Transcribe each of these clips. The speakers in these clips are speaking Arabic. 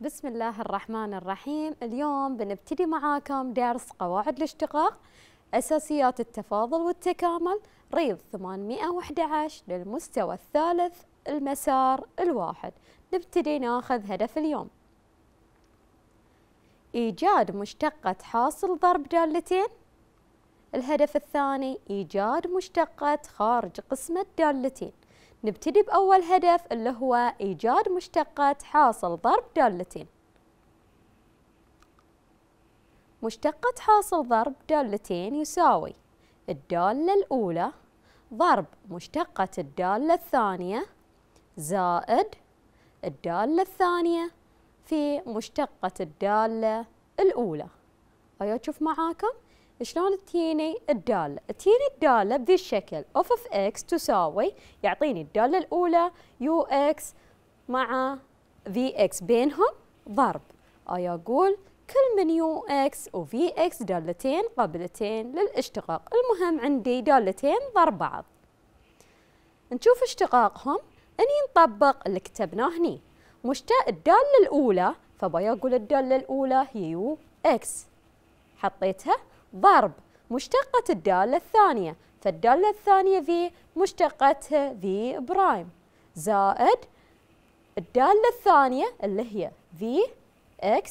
بسم الله الرحمن الرحيم اليوم بنبتدي معاكم درس قواعد الاشتقاق أساسيات التفاضل والتكامل ريض 811 للمستوى الثالث المسار الواحد نبتدي ناخذ هدف اليوم إيجاد مشتقة حاصل ضرب دالتين الهدف الثاني إيجاد مشتقة خارج قسمة دالتين نبتدي بأول هدف اللي هو إيجاد مشتقات حاصل ضرب دالتين مشتقة حاصل ضرب دالتين يساوي الدالة الأولى ضرب مشتقة الدالة الثانية زائد الدالة الثانية في مشتقة الدالة الأولى أيوة تشوف معاكم شلون تجيني الدالة تجيني الدالة بذي الشكل اوف اوف اكس تساوي يعطيني الدالة الأولى يو اكس مع في اكس بينهم ضرب أي أقول كل من يو اكس وفي اكس دالتين قابلتين للاشتقاق المهم عندي دالتين ضرب بعض نشوف اشتقاقهم اني نطبق اللي كتبناه هني مشتاق الدالة الأولى فباي أقول الدالة الأولى هي يو اكس حطيتها ضرب مشتقة الدالة الثانية فالدالة الثانية V مشتقتها V برايم زائد الدالة الثانية اللي هي V X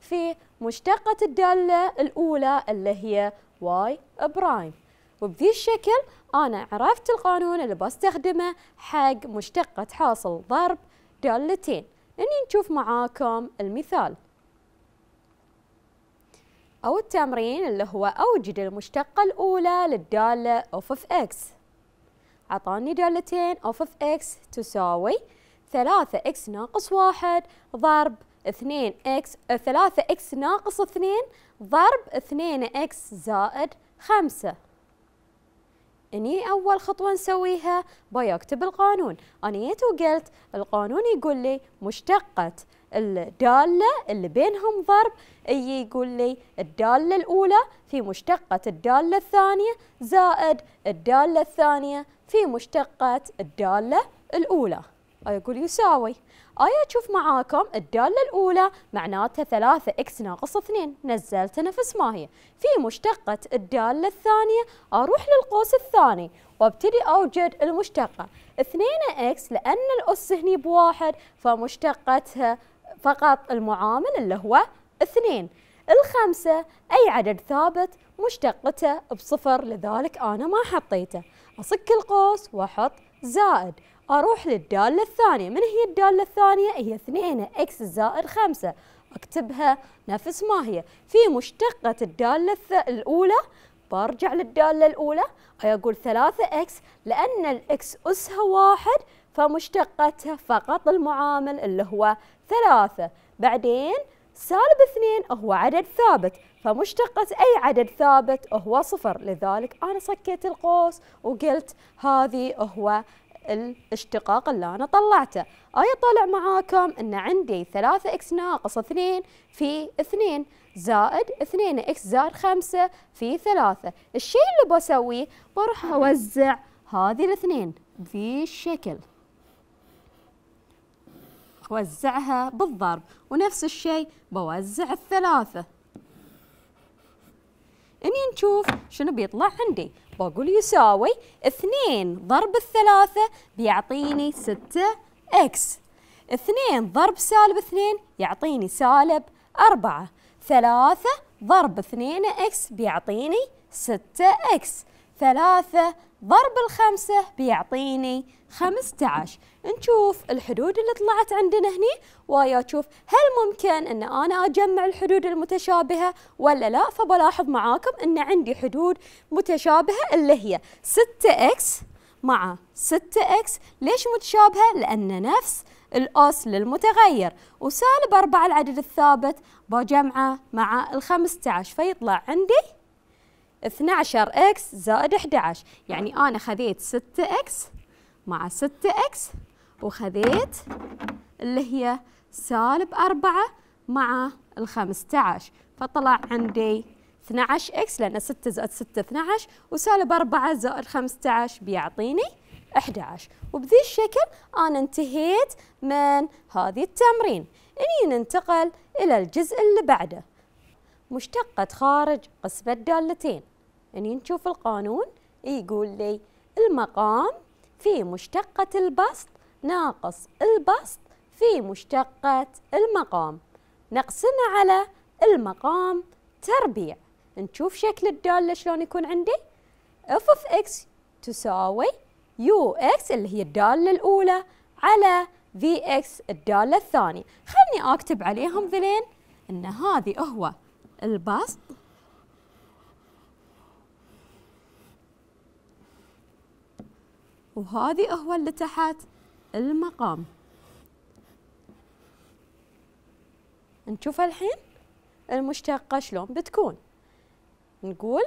في مشتقة الدالة الأولى اللي هي Y برايم وبذي الشكل أنا عرفت القانون اللي بستخدمه حق مشتقة حاصل ضرب دالتين إني نشوف معاكم المثال أو التمرين اللي هو أوجد المشتقة الأولى للدالة of of إكس عطاني دالتين of of إكس تساوي ثلاثة إكس ناقص واحد ضرب اثنين إكس آه، ثلاثة إكس ناقص اثنين ضرب اثنين إكس زائد خمسة إني أول خطوة نسويها بيكتب القانون أنا جيت القانون يقول لي مشتقة الدالة اللي بينهم ضرب يجي يقول لي الدالة الأولى في مشتقة الدالة الثانية زائد الدالة الثانية في مشتقة الدالة الأولى يقول يساوي أي أشوف معاكم الدالة الأولى معناتها ثلاثة إكس ناقص اثنين نزلت نفس ما هي في مشتقة الدالة الثانية أروح للقوس الثاني وابتدي أوجد المشتقة اثنين إكس لأن الأس هني بواحد فمشتقتها فقط المعامل اللي هو اثنين الخمسة أي عدد ثابت مشتقته بصفر لذلك أنا ما حطيته أصك القوس وأحط زائد أروح للدالة الثانية من هي الدالة الثانية؟ هي اثنين إكس زائد خمسة أكتبها نفس ما هي في مشتقة الدالة الأولى برجع للدالة الأولى أي أقول ثلاثة إكس لأن الإكس أسها واحد فمشتقتها فقط المعامل اللي هو ثلاثة بعدين سالب اثنين هو عدد ثابت فمشتقة أي عدد ثابت هو صفر لذلك أنا صكيت القوس وقلت هذه هو الاشتقاق اللي أنا طلعته أي طالع معاكم أن عندي 3 إكس ناقص 2 في 2 زائد 2 إكس زائد 5 في 3 الشيء اللي بسويه بروح أوزع هذه الاثنين الشكل وزعها بالضرب ونفس الشيء بوزع الثلاثة اني نشوف شنو بيطلع عندي بقول يساوي اثنين ضرب الثلاثة بيعطيني ستة اكس اثنين ضرب سالب اثنين يعطيني سالب أربعة ثلاثة ضرب اثنين اكس بيعطيني ستة اكس ثلاثة ضرب الخمسة بيعطيني خمسة عشر نشوف الحدود اللي طلعت عندنا هني ويا تشوف هل ممكن ان انا اجمع الحدود المتشابهة ولا لا فبلاحظ معاكم ان عندي حدود متشابهة اللي هي 6 اكس مع 6 اكس ليش متشابهة لان نفس الأس للمتغير وسالب 4 العدد الثابت بجمعه مع ال 15 فيطلع عندي 12 اكس زائد 11 يعني انا خذيت 6 اكس مع 6 اكس وخذيت اللي هي سالب 4 مع ال 15 فطلع عندي 12 اكس لان 6 زائد 6 12 وسالب 4 زائد 15 بيعطيني 11 وبذي الشكل انا انتهيت من هذه التمرين اني ننتقل الى الجزء اللي بعده مشتقة خارج قسمة دالتين يعني نشوف القانون يقول لي المقام في مشتقة البسط ناقص البسط في مشتقة المقام نقسمه على المقام تربيع نشوف شكل الدالة شلون يكون عندي اف اوف اكس تساوي يو اكس اللي هي الدالة الأولى على في اكس الدالة الثانية خلني أكتب عليهم ذلين إن هذه هو البسط وهذه هو اللي تحت المقام نشوف الحين المشتقة شلون بتكون نقول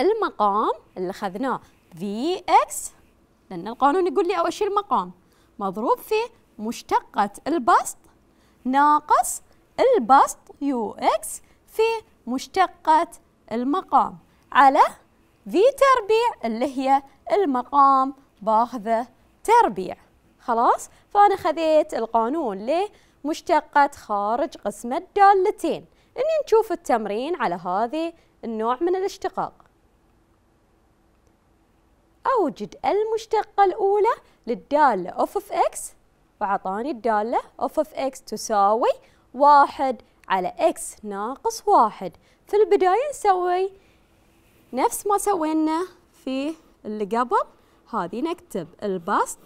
المقام اللي أخذناه في اكس لأن القانون يقول لي أول شيء المقام مضروب في مشتقة البسط ناقص البسط يو اكس في مشتقة المقام على في تربيع اللي هي المقام باخذه تربيع خلاص فأنا خذيت القانون ليه مشتقة خارج قسم الدالتين إني نشوف التمرين على هذه النوع من الاشتقاق أوجد المشتقة الأولى للدالة of of x وعطاني الدالة of of x تساوي واحد على x ناقص واحد في البداية نسوي نفس ما سوينا في اللي قبل هذه نكتب البسط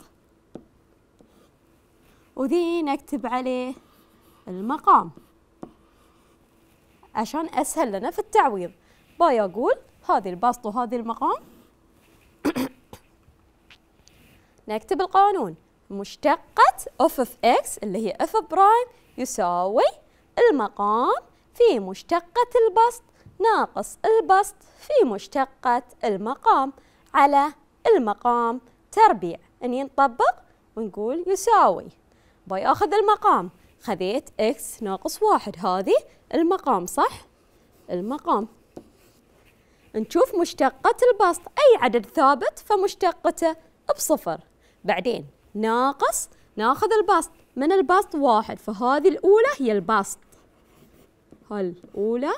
وذي نكتب عليه المقام عشان أسهل لنا في التعويض باي أقول هذه البسط وهذه المقام نكتب القانون مشتقة اف اف اكس اللي هي اف برايم يساوي المقام في مشتقة البسط ناقص البسط في مشتقة المقام على المقام تربيع اني نطبق ونقول يساوي بياخذ المقام خذيت اكس ناقص واحد هذه المقام صح المقام نشوف مشتقة البسط أي عدد ثابت فمشتقته بصفر بعدين ناقص ناخذ البسط من البسط واحد فهذه الأولى هي البسط هالأولى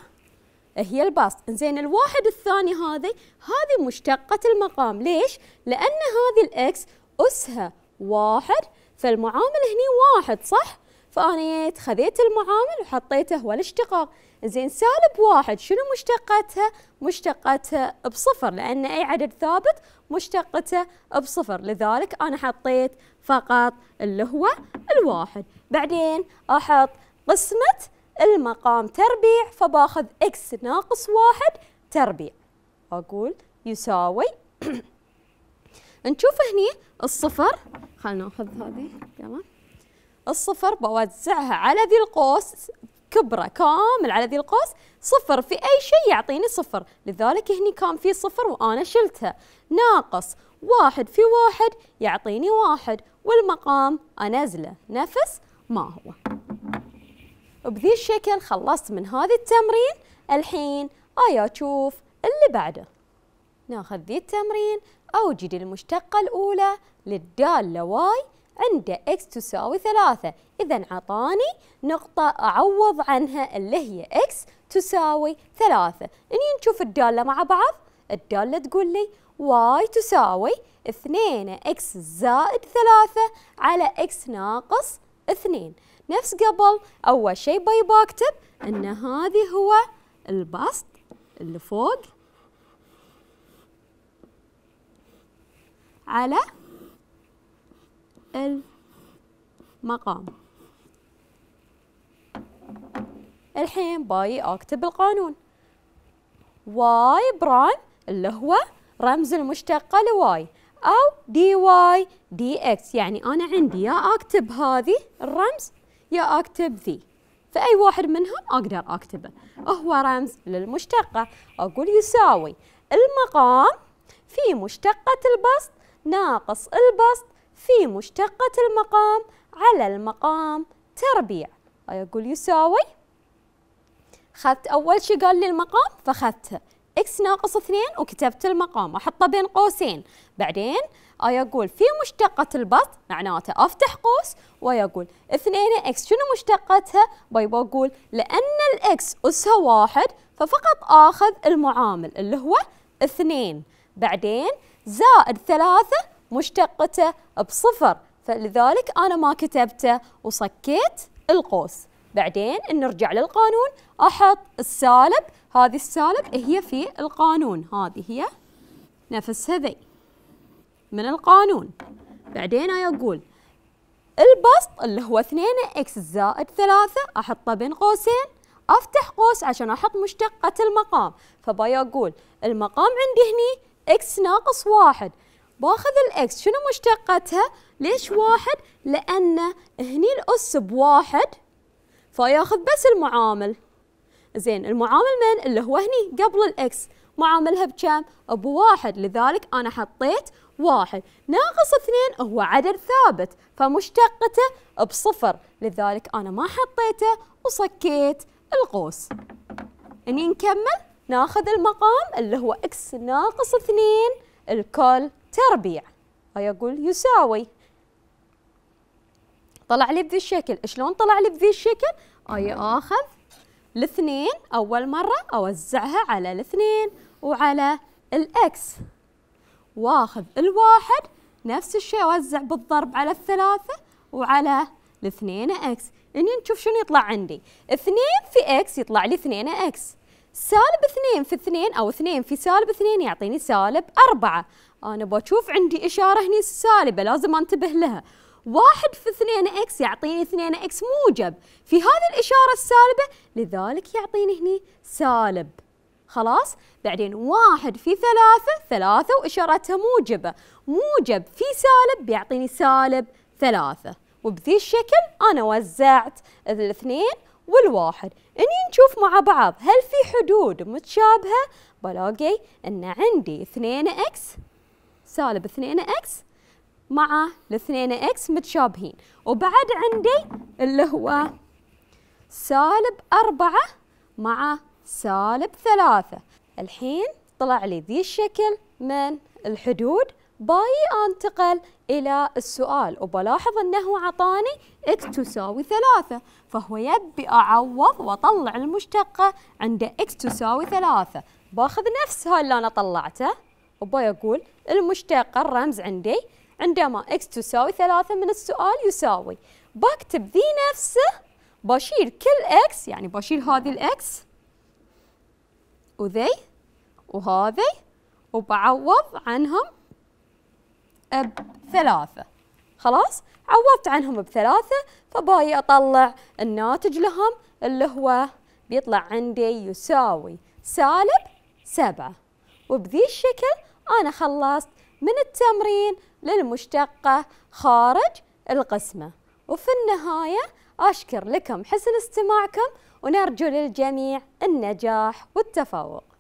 هي البسط زين الواحد الثاني هذه هذه مشتقة المقام ليش؟ لأن هذه الإكس أسها واحد فالمعامل هنا واحد صح؟ فأنا خذيت المعامل وحطيته هو الاشتقاق زين سالب واحد شنو مشتقتها؟ مشتقتها بصفر لأن أي عدد ثابت مشتقته بصفر لذلك أنا حطيت فقط اللي هو الواحد بعدين أحط قسمة المقام تربيع فباخذ اكس ناقص واحد تربيع اقول يساوي نشوف هني الصفر خلنا ناخذ هذه يلا الصفر بوزعها على ذي القوس كبرى كامل على ذي القوس صفر في أي شيء يعطيني صفر لذلك هني كان في صفر وأنا شلتها ناقص واحد في واحد يعطيني واحد والمقام أنزله نفس ما هو وبذي الشكل خلصت من هذا التمرين الحين آيا تشوف اللي بعده ناخذ ذي التمرين أوجد المشتقة الأولى للدالة واي عند x تساوي ثلاثة إذا عطاني نقطة أعوض عنها اللي هي x تساوي ثلاثة إني نشوف الدالة مع بعض الدالة تقول لي y تساوي اثنين x زائد ثلاثة على x ناقص اثنين نفس قبل أول شيء باي بكتب أن هذه هو البسط اللي فوق على المقام الحين باي اكتب القانون واي برايم اللي هو رمز المشتقة لواي أو دي واي دي اكس يعني أنا عندي يا أكتب هذه الرمز يا أكتب ذي فأي واحد منهم أقدر أكتبه هو رمز للمشتقة أقول يساوي المقام في مشتقة البسط ناقص البسط في مشتقة المقام على المقام تربيع أقول يساوي خذت أول شي قال لي المقام فخذته إكس ناقص اثنين وكتبت المقام أحطه بين قوسين بعدين يقول في مشتقة البط معناته أفتح قوس ويقول اثنين إكس شنو مشتقتها؟ باي بقول لأن الإكس أسها واحد ففقط آخذ المعامل اللي هو اثنين بعدين زائد ثلاثة مشتقته بصفر فلذلك أنا ما كتبته وصكيت القوس بعدين نرجع للقانون أحط السالب هذه السالب هي في القانون هذه هي نفسها ذي من القانون بعدين يقول البسط اللي هو 2 اكس زائد 3 احطه بين قوسين افتح قوس عشان احط مشتقة المقام فبيقول المقام عندي هني اكس ناقص واحد باخذ الاكس شنو مشتقتها ليش واحد لان هني الاس بواحد فياخذ بس المعامل زين المعامل من اللي هو هني قبل الاكس معاملها بكم بواحد لذلك انا حطيت واحد ناقص اثنين هو عدد ثابت فمشتقته بصفر لذلك أنا ما حطيته وصكيت القوس إني نكمل ناخذ المقام اللي هو إكس ناقص اثنين الكل تربيع أقول يساوي طلع لي بذي الشكل شلون طلع لي بذي الشكل اي اخذ الاثنين اول مره اوزعها على الاثنين وعلى الاكس واخذ الواحد نفس الشيء اوزع بالضرب على الثلاثة وعلى الاثنين اكس يعني نشوف شنو يطلع عندي اثنين في اكس يطلع لي اثنين اكس سالب اثنين في اثنين او اثنين في سالب اثنين يعطيني سالب اربعة انا بشوف عندي اشارة هني سالبة لازم انتبه لها واحد في اثنين اكس يعطيني اثنين اكس موجب في هذه الاشارة السالبة لذلك يعطيني هني سالب خلاص بعدين واحد في ثلاثة ثلاثة وإشارتها موجبة موجب في سالب بيعطيني سالب ثلاثة وبذي الشكل أنا وزعت الاثنين والواحد اني نشوف مع بعض هل في حدود متشابهة بلاقي ان عندي 2 اكس سالب 2 اكس مع الاثنين اكس متشابهين وبعد عندي اللي هو سالب أربعة مع سالب ثلاثة الحين طلع لي ذي الشكل من الحدود باي أنتقل إلى السؤال وبلاحظ أنه عطاني x تساوي ثلاثة فهو يبي أعوض وأطلع المشتقة عند x تساوي ثلاثة باخذ نفس هاي اللي أنا طلعته وباي أقول المشتقة الرمز عندي عندما x تساوي ثلاثة من السؤال يساوي بكتب ذي نفسه بشيل كل x يعني بشيل هذه الاكس وذي وهذي وبعوض عنهم بثلاثة خلاص عوضت عنهم بثلاثة فباي أطلع الناتج لهم اللي هو بيطلع عندي يساوي سالب سبعة وبذي الشكل أنا خلصت من التمرين للمشتقة خارج القسمة وفي النهاية أشكر لكم حسن استماعكم ونرجو للجميع النجاح والتفوق